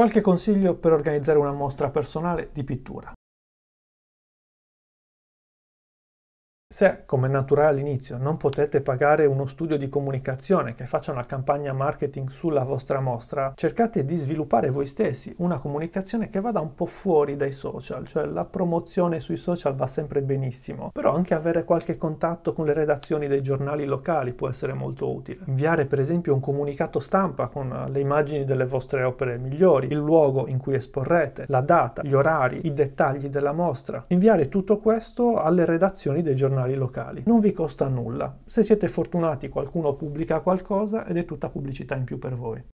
Qualche consiglio per organizzare una mostra personale di pittura. Se, come naturale all'inizio, non potete pagare uno studio di comunicazione che faccia una campagna marketing sulla vostra mostra, cercate di sviluppare voi stessi una comunicazione che vada un po' fuori dai social, cioè la promozione sui social va sempre benissimo, però anche avere qualche contatto con le redazioni dei giornali locali può essere molto utile. Inviare per esempio un comunicato stampa con le immagini delle vostre opere migliori, il luogo in cui esporrete, la data, gli orari, i dettagli della mostra. Inviare tutto questo alle redazioni dei giornali giornali locali. Non vi costa nulla. Se siete fortunati qualcuno pubblica qualcosa ed è tutta pubblicità in più per voi.